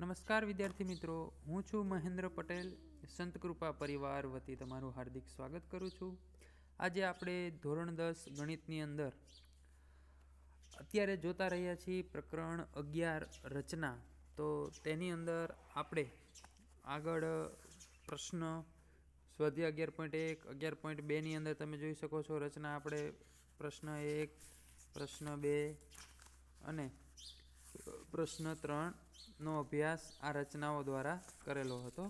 નમસ્કાર વિદ્યાર્થી મિત્રો હું છું મહેન્દ્ર પટેલ સંતકૃપા પરિવાર વતી તમારું હાર્દિક સ્વાગત કરું છું આજે આપણે ધોરણ દસ ગણિતની અંદર અત્યારે જોતા રહ્યા છીએ પ્રકરણ અગિયાર રચના તો તેની અંદર આપણે આગળ પ્રશ્ન સ્વાધ્યાય અગિયાર પોઈન્ટ એક અગિયાર પોઈન્ટ બેની અંદર તમે જોઈ શકો છો રચના આપણે પ્રશ્ન એક પ્રશ્ન બે અને પ્રશ્ન ત્રણનો અભ્યાસ આ રચનાઓ દ્વારા કરેલો હતો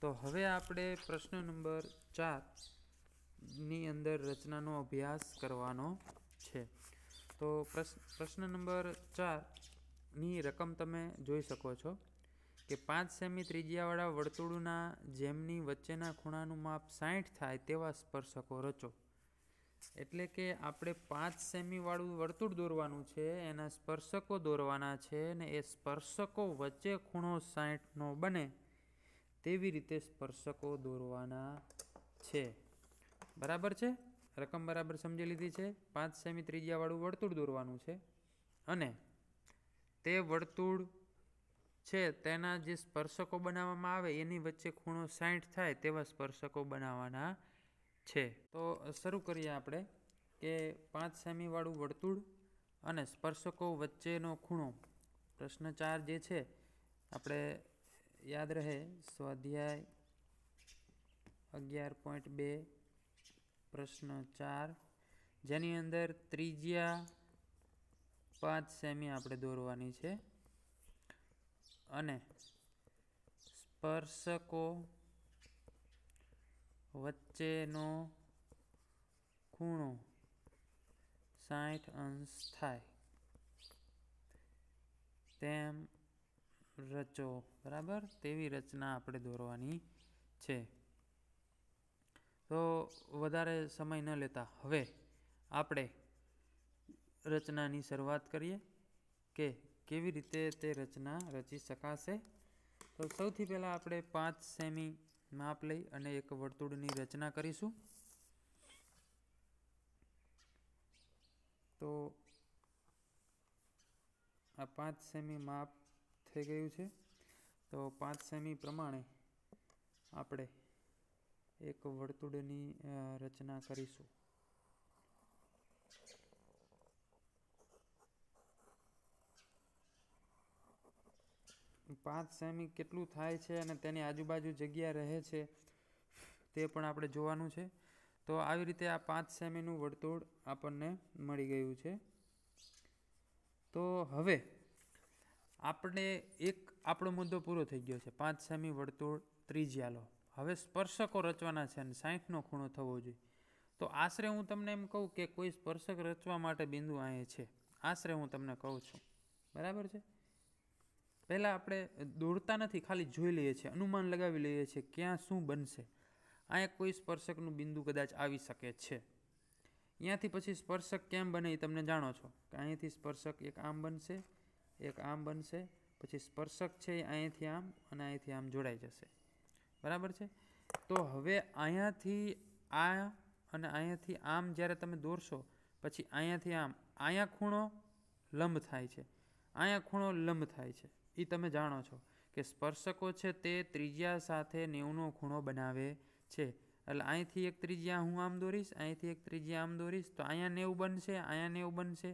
તો હવે આપણે પ્રશ્ન નંબર ચારની અંદર રચનાનો અભ્યાસ કરવાનો છે તો પ્રશ્ન નંબર ચારની રકમ તમે જોઈ શકો છો કે પાંચ સેમી ત્રિજ્યાવાળા વર્તુળના જેમની વચ્ચેના ખૂણાનું માપ સાઠ થાય તેવા સ્પર્શકો રચો એટલે કે આપણે પાંચ સેમીવાળું વર્તુળ દોરવાનું છે એના સ્પર્શકો દોરવાના છે અને એ સ્પર્શકો વચ્ચે ખૂણો સાઠનો બને તેવી રીતે સ્પર્શકો દોરવાના છે બરાબર છે રકમ બરાબર સમજી લીધી છે પાંચ સેમી ત્રિજ્યાવાળું વર્તુળ દોરવાનું છે અને તે વર્તુળ છે તેના જે સ્પર્શકો બનાવવામાં આવે એની વચ્ચે ખૂણો સાઠ થાય તેવા સ્પર્શકો બનાવવાના છે તો શરૂ કરીએ આપણે કે પાંચ સેમીવાળું વર્તુળ અને સ્પર્શકો વચ્ચેનો ખૂણો પ્રશ્ન ચાર જે છે આપણે યાદ રહે સ્વાધ્યાય અગિયાર પોઈન્ટ બે પ્રશ્ન ચાર જેની અંદર ત્રિજ્યા પાંચ સેમી આપણે દોરવાની છે અને સ્પર્શકો વચ્ચેનો ખૂણો સાઠ અંશ થાય તેમ રચો બરાબર તેવી રચના આપણે દોરવાની છે તો વધારે સમય ન લેતા હવે આપણે રચનાની શરૂઆત કરીએ કે કેવી રીતે તે રચના રચી શકાશે તો સૌથી પહેલાં આપણે પાંચ સેમી માપ લઈ અને એક વર્તુળની રચના કરીશું તો આ પાંચ સેમી માપ થઈ ગયું છે તો પાંચ સેમી પ્રમાણે આપણે એક વર્તુળની રચના કરીશું પાંચ સેમી કેટલું થાય છે અને તેની આજુબાજુ જગ્યા રહે છે તે પણ આપણે જોવાનું છે તો આવી રીતે આ પાંચ સેમીનું વર્તુળ આપણને મળી ગયું છે તો હવે આપણે એક આપણો મુદ્દો પૂરો થઈ ગયો છે પાંચ સેમી વર્તુળ ત્રિજ્યાલો હવે સ્પર્શકો રચવાના છે અને સાહીઠનો ખૂણો થવો જોઈએ તો આશરે હું તમને એમ કહું કે કોઈ સ્પર્શક રચવા માટે બિંદુ અહીંયા છે આશરે હું તમને કહું છું બરાબર છે પહેલાં આપણે દોડતા નથી ખાલી જોઈ લઈએ છીએ અનુમાન લગાવી લઈએ છીએ ક્યાં શું બનશે અહીંયા કોઈ સ્પર્શકનું બિંદુ કદાચ આવી શકે છે અહીંયાથી પછી સ્પર્શક કેમ બને એ તમને જાણો છો કે અહીંયાથી સ્પર્શક એક આમ બનશે એક આમ બનશે પછી સ્પર્શક છે એ અહીંયાથી આમ અને અહીંયાથી આમ જોડાઈ જશે બરાબર છે તો હવે અહીંયાથી આ અને અહીંયાથી આમ જ્યારે તમે દોરશો પછી અહીંયાથી આમ અહીંયા ખૂણો લંબ થાય છે અહીંયા ખૂણો લંબ થાય છે એ તમે જાણો છો કે સ્પર્શકો છે તે ત્રિજ્યા સાથે નેવનો ખૂણો બનાવે છે એટલે અહીંથી એક ત્રિજ્યા હું આમ દોરીશ અહીંથી એક ત્રિજ્યા આમ દોરીશ તો અહીંયા નેવું બનશે અહીંયા નેવું બનશે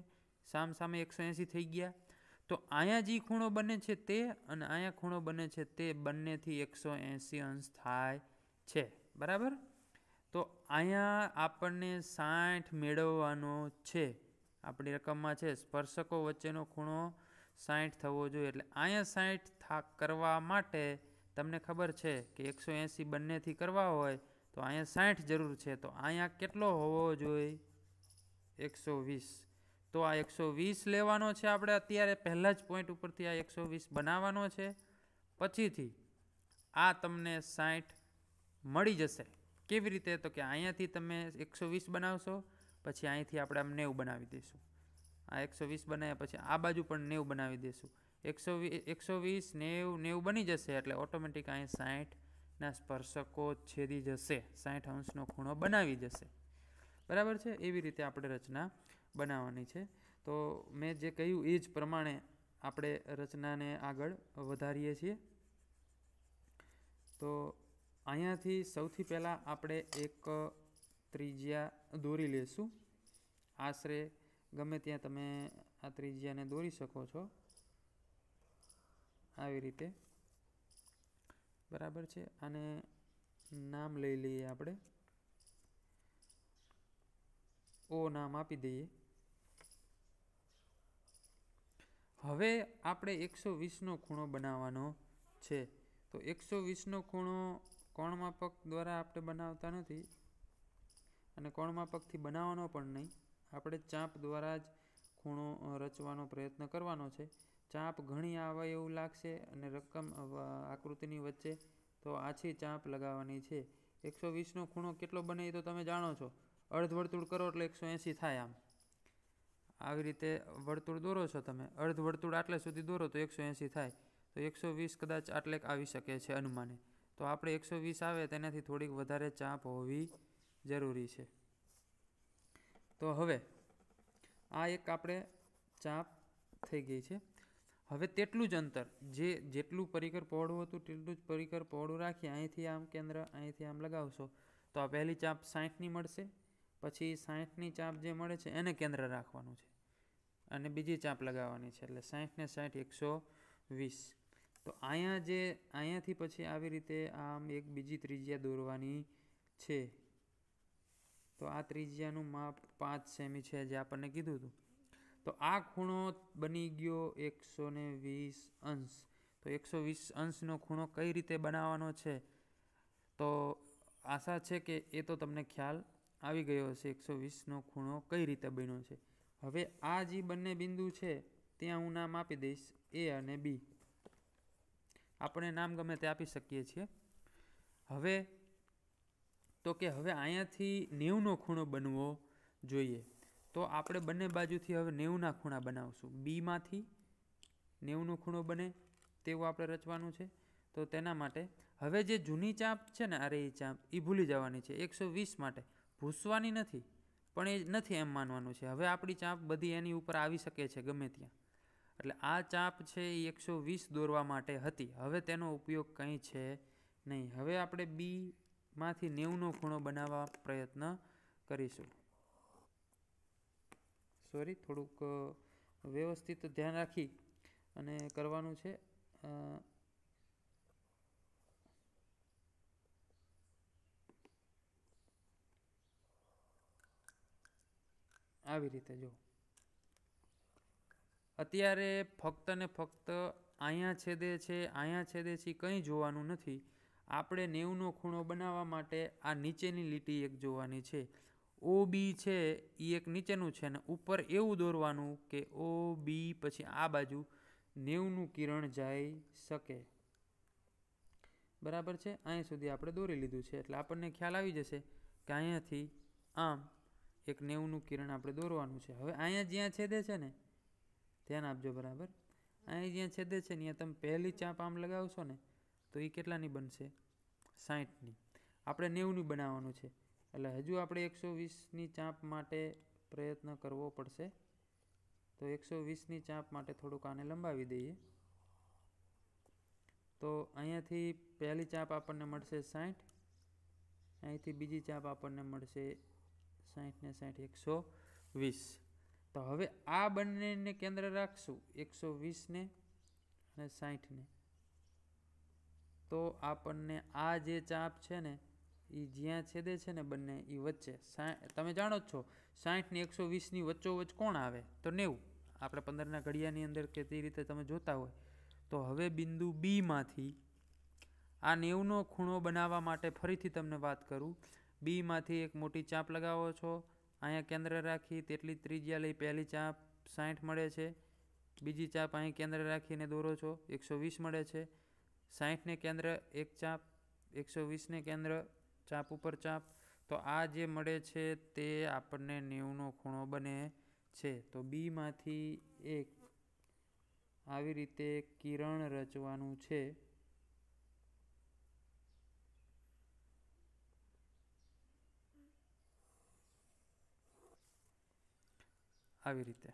સામ સામે એકસો એંસી થઈ ગયા તો અહીંયા જે ખૂણો બને છે તે અને અહીંયા ખૂણો બને છે તે બંનેથી એકસો એંસી અંશ થાય છે બરાબર તો અહીંયા આપણને સાઠ મેળવવાનો છે આપણી રકમમાં છે સ્પર્શકો વચ્ચેનો ખૂણો સાઠ થવો જોઈએ એટલે અહીંયા સાઠ થા કરવા માટે તમને ખબર છે કે એકસો એંસી બંનેથી કરવા હોય તો અહીંયા સાઠ જરૂર છે તો અહીંયા કેટલો હોવો જોઈએ એકસો વીસ તો આ એકસો વીસ લેવાનો છે આપણે અત્યારે પહેલાં જ પોઈન્ટ ઉપરથી આ એકસો વીસ બનાવવાનો છે પછીથી આ તમને સાઠ મળી જશે કેવી રીતે તો કે અહીંયાથી તમે એકસો વીસ બનાવશો પછી અહીંથી આપણે આમ નેવું બનાવી દઈશું આ એકસો વીસ બનાવ્યા પછી આ બાજુ પણ નેવું બનાવી દઈશું એકસો વીસ એકસો વીસ નેવું નેવું બની જશે એટલે ઓટોમેટિક અહીં સાહીઠના સ્પર્શકો છેદી જશે સાહીઠ અંશનો ખૂણો બનાવી જશે બરાબર છે એવી રીતે આપણે રચના બનાવવાની છે તો મેં જે કહ્યું એ જ પ્રમાણે આપણે રચનાને આગળ વધારીએ છીએ તો અહીંયાથી સૌથી પહેલાં આપણે એક ત્રિજ્યા દોરી લેશું આશરે ગમે ત્યાં તમે આ ત્રિજ્યાને દોરી શકો છો આવી રીતે બરાબર છે આને નામ લઈ લઈએ આપણે ઓ નામ આપી દઈએ હવે આપણે એકસો વીસનો ખૂણો બનાવવાનો છે તો એકસો વીસનો ખૂણો કોણમાપક દ્વારા આપણે બનાવતા નથી અને કોણમાપકથી બનાવવાનો પણ નહીં આપણે ચાંપ દ્વારા જ ખૂણો રચવાનો પ્રયત્ન કરવાનો છે ચાંપ ઘણી આવે એવું લાગશે અને રકમ આકૃતિની વચ્ચે તો આછી ચાંપ લગાવવાની છે એકસો વીસનો ખૂણો કેટલો બને એ તો તમે જાણો છો અર્ધ વર્તુળ કરો એટલે એકસો એંસી થાય આમ આવી રીતે વર્તુળ દોરો છો તમે અર્ધ વર્તુળ આટલે સુધી દોરો તો એકસો એંસી થાય તો એકસો વીસ કદાચ આટલે આવી શકે છે અનુમાને તો આપણે એકસો વીસ આવે તેનાથી થોડીક વધારે ચાંપ હોવી જરૂરી છે તો હવે આ એક આપણે ચાપ થઈ ગઈ છે હવે તેટલું જ અંતર જે જેટલું પરિકર પહોળું હતું તેટલું જ પરિકર પહોળું રાખી અહીંથી આમ કેન્દ્ર અહીંથી આમ લગાવશો તો આ પહેલી ચાપ સાઠની મળશે પછી સાઠની ચાપ જે મળે છે એને કેન્દ્ર રાખવાનું છે અને બીજી ચાપ લગાવવાની છે એટલે સાઠને સાઠ એકસો વીસ તો અહીંયા જે અહીંયાથી પછી આવી રીતે આમ એક બીજી ત્રિજ્યા દોરવાની છે તો આ ત્રિજ્યાનું માપ પાંચ સેમી છે જે આપણને કીધું હતું તો આ ખૂણો બની ગયો એકસો ને વીસ અંશ તો એકસો વીસ અંશનો ખૂણો કઈ રીતે બનાવવાનો છે તો આશા છે કે એ તો તમને ખ્યાલ આવી ગયો હશે એકસો વીસનો ખૂણો કઈ રીતે બન્યો છે હવે આ જે બંને બિંદુ છે ત્યાં હું નામ આપી દઈશ એ અને બી આપણે નામ ગમે તે આપી શકીએ છીએ હવે તો કે હવે અહીંયાથી નેવનો ખૂણો બનવો જોઈએ તો આપણે બંને બાજુથી હવે નેવના ખૂણા બનાવશું બીમાંથી નેવનો ખૂણો બને તેવું આપણે રચવાનું છે તો તેના માટે હવે જે જૂની ચાંપ છે ને અરે એ ચાંપ એ ભૂલી જવાની છે એકસો વીસ માટે ભૂસવાની નથી પણ એ નથી એમ માનવાનું છે હવે આપણી ચાંપ બધી એની ઉપર આવી શકે છે ગમે ત્યાં એટલે આ ચાંપ છે એ એકસો વીસ દોરવા માટે હતી હવે તેનો ઉપયોગ કંઈ છે નહીં હવે આપણે બી માંથી નેવુંનો ખૂણો બનાવવા પ્રયત્ન કરીશું સોરી થોડુંક વ્યવસ્થિત ધ્યાન રાખી અને કરવાનું છે આવી રીતે જો અત્યારે ફક્ત ને ફક્ત અહીંયા છેદે છે આયા છેદે છે કંઈ જોવાનું નથી આપણે નેવનો ખૂણો બનાવવા માટે આ નીચેની લીટી એક જોવાની છે ઓ બી છે એ એક નીચેનું છે ને ઉપર એવું દોરવાનું કે ઓ બી પછી આ બાજુ નેવનું કિરણ જાય શકે બરાબર છે અહીં સુધી આપણે દોરી લીધું છે એટલે આપણને ખ્યાલ આવી જશે કે અહીંયાથી આમ એક નેવુંનું કિરણ આપણે દોરવાનું છે હવે અહીંયા જ્યાં છેદે છે ને ધ્યાન આપજો બરાબર અહીંયા જ્યાં છેદે છે ને ત્યાં તમે પહેલી ચાંપ આમ લગાવશો ને તો એ કેટલાની બનશે સાહીઠની આપણે નેવુંની બનાવવાનું છે એટલે હજુ આપણે એકસો વીસની ચાંપ માટે પ્રયત્ન કરવો પડશે તો એકસો વીસની ચાંપ માટે થોડુંક આને લંબાવી દઈએ તો અહીંયાથી પહેલી ચાંપ આપણને મળશે સાહીઠ અહીંથી બીજી ચાપ આપણને મળશે સાહીઠ સાહીઠ એકસો વીસ તો હવે આ બંનેને કેન્દ્ર રાખશું એકસો વીસને અને સાહીઠને તો આપણને આ જે ચાપ છે ને એ જ્યાં છેદે છે ને બંને એ વચ્ચે તમે જાણો જ છો સાઠની એકસો વીસની વચ્ચોવચ્ચ કોણ આવે તો નેવું આપણે પંદરના ઘડિયાની અંદર કે તે રીતે તમે જોતા હોય તો હવે બિંદુ બીમાંથી આ નેવનો ખૂણો બનાવવા માટે ફરીથી તમને વાત કરું બીમાંથી એક મોટી ચાપ લગાવો છો અહીંયા કેન્દ્ર રાખી તેટલી ત્રિજ્યા લઈ પહેલી ચાપ સાઠ મળે છે બીજી ચાપ અહીં કેન્દ્ર રાખીને દોરો છો એકસો વીસ મળે છે સાહીઠને કેન્દ્ર એક ચાપ એકસો વીસને કેન્દ્ર ચાપ ઉપર ચાપ તો આ જે મળે છે તે આપણને નેવનો ખૂણો બને છે તો બીમાંથી એક આવી રીતે કિરણ રચવાનું છે આવી રીતે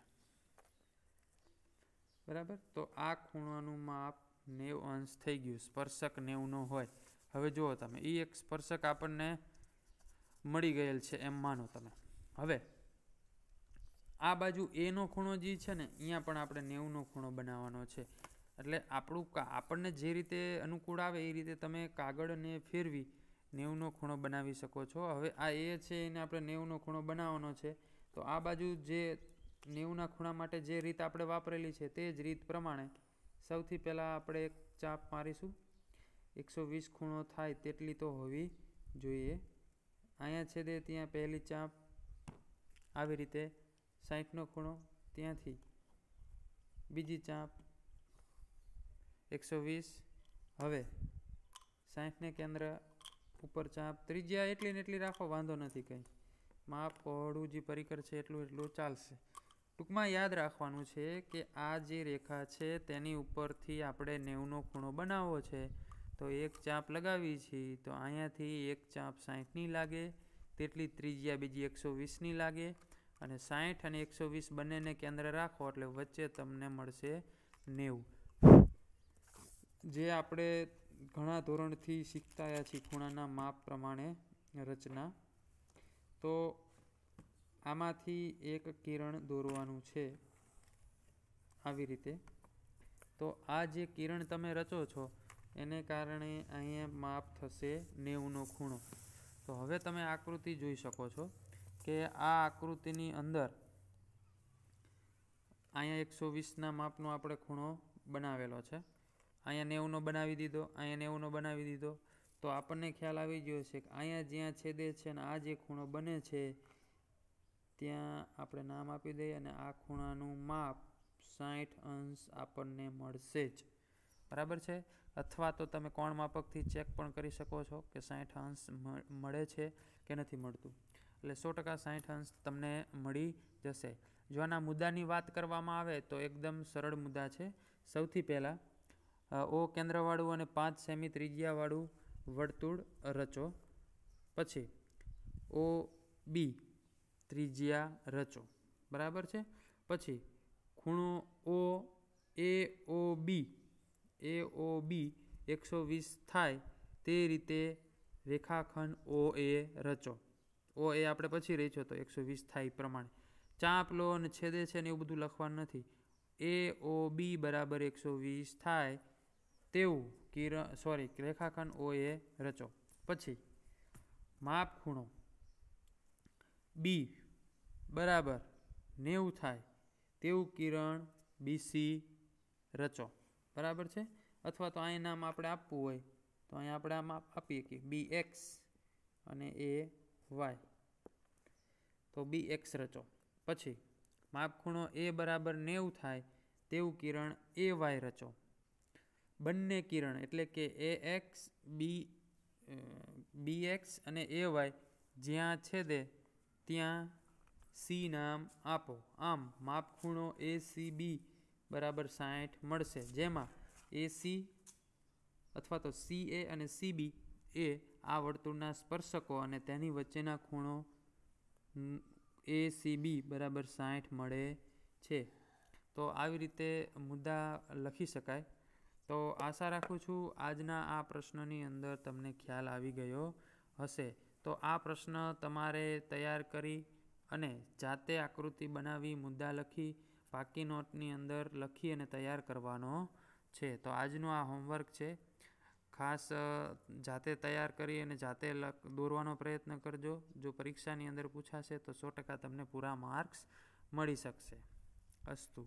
બરાબર તો આ ખૂણાનું માપ નેવ અંશ થઈ ગયું સ્પર્શક નેવનો હોય હવે જુઓ તમે એ એક સ્પર્શક આપણને મળી ગયેલ છે એમ માનો તમે હવે આ બાજુ એનો ખૂણો જે છે ને અહીંયા પણ આપણે નેવનો ખૂણો બનાવવાનો છે એટલે આપણું આપણને જે રીતે અનુકૂળ આવે એ રીતે તમે કાગળને ફેરવી નેવનો ખૂણો બનાવી શકો છો હવે આ એ છે એને આપણે નેવનો ખૂણો બનાવવાનો છે તો આ બાજુ જે નેવના ખૂણા માટે જે રીત આપણે વાપરેલી છે તે જ રીત પ્રમાણે સૌથી પહેલાં આપણે એક ચાપ મારીશું એકસો વીસ ખૂણો થાય તેટલી તો હોવી જોઈએ અહીંયા છેદે ત્યાં પહેલી ચાપ આવી રીતે સાઠનો ખૂણો ત્યાંથી બીજી ચાપ એકસો વીસ હવે સાઠને કેન્દ્ર ઉપર ચાપ ત્રિજ્યા એટલી ને એટલી રાખો વાંધો નથી કંઈ માપ પહોળું જે પરિકર છે એટલું એટલું ચાલશે ટૂંકમાં યાદ રાખવાનું છે કે આ જે રેખા છે તેની ઉપરથી આપણે નેવનો ખૂણો બનાવવો છે તો એક ચાપ લગાવી છીએ તો અહીંયાથી એક ચાપ સાઠની લાગે તેટલી ત્રિજ્યા બીજી એકસો વીસની લાગે અને સાઠ અને એકસો વીસ બંનેને કેન્દ્ર રાખો એટલે વચ્ચે તમને મળશે નેવું જે આપણે ઘણા ધોરણથી શીખતા આવ્યા છીએ ખૂણાના માપ પ્રમાણે રચના તો આમાંથી એક કિરણ દોરવાનું છે આવી રીતે તો આ જે કિરણ તમે રચો છો એને કારણે અહીંયા માપ થશે નેવનો ખૂણો તો હવે તમે આકૃતિ જોઈ શકો છો કે આ આકૃતિની અંદર અહીંયા એકસો વીસના માપનો આપણે ખૂણો બનાવેલો છે અહીંયા નેવનો બનાવી દીધો અહીંયા નેવનો બનાવી દીધો તો આપણને ખ્યાલ આવી ગયો છે કે અહીંયા જ્યાં છેદે છે ને આ જે ખૂણો બને છે ત્યાં આપણે નામ આપી દઈએ અને આ ખૂણાનું માપ સાઠ અંશ આપણને મળશે જ બરાબર છે અથવા તો તમે કોણ માપકથી ચેક પણ કરી શકો છો કે સાઠ અંશ મળે છે કે નથી મળતું એટલે સો ટકા સાઠ અંશ તમને મળી જશે જો આના મુદ્દાની વાત કરવામાં આવે તો એકદમ સરળ મુદ્દા છે સૌથી પહેલાં ઓ કેન્દ્રવાળું અને પાંચ સેમી ત્રિજ્યાવાળું વર્તુળ રચો પછી ઓ બી ત્રિજ્યા રચો બરાબર છે પછી ખૂણો ઓ એ ઓ બી એ ઓ બી એકસો વીસ થાય તે રીતે રેખાખંડ ઓ એ રચો ઓ એ આપણે પછી રચ્યો તો એકસો વીસ થાય પ્રમાણે ચાંપ લો અને છેદે છે ને એવું બધું લખવાનું નથી એ ઓ બી બરાબર એકસો વીસ થાય તેવું કિરણ સોરી રેખાખંડ ઓ એ રચો પછી માપ ખૂણો બી બરાબર નેવું થાય તેવું કિરણ બીસી રચો બરાબર છે અથવા તો અહીં નામ આપણે આપવું હોય તો અહીં આપણે આમ આપીએ કે બી એક્સ અને એ વાય તો બી એક્સ રચો પછી માપખૂણો એ બરાબર નેવું થાય તેવું કિરણ એ વાય રચો બંને કિરણ એટલે કે એ એક્સ બી બી એક્સ અને એ વાય જ્યાં છેદે ત્યાં સી નામ આપો આમ માપખૂણો એ સી બી બરાબર સાઠ મળશે જેમાં એ સી અથવા તો સી એ અને સી બી એ આ વર્તુળના સ્પર્શકો અને તેની વચ્ચેના ખૂણો એ સી બી બરાબર સાઠ મળે છે તો આવી રીતે મુદ્દા લખી શકાય તો આશા રાખું છું આજના આ પ્રશ્નની અંદર તમને ખ્યાલ આવી ગયો હશે તો આ પ્રશ્ન તમારે તૈયાર કરી અને જાતે આકૃતિ બનાવી મુદ્દા લખી પાકી નોટની અંદર લખી અને તૈયાર કરવાનો છે તો આજનું આ હોમવર્ક છે ખાસ જાતે તૈયાર કરી અને જાતે દોરવાનો પ્રયત્ન કરજો જો પરીક્ષાની અંદર પૂછાશે તો સો ટકા તમને પૂરા માર્ક્સ મળી શકશે અસ્તુ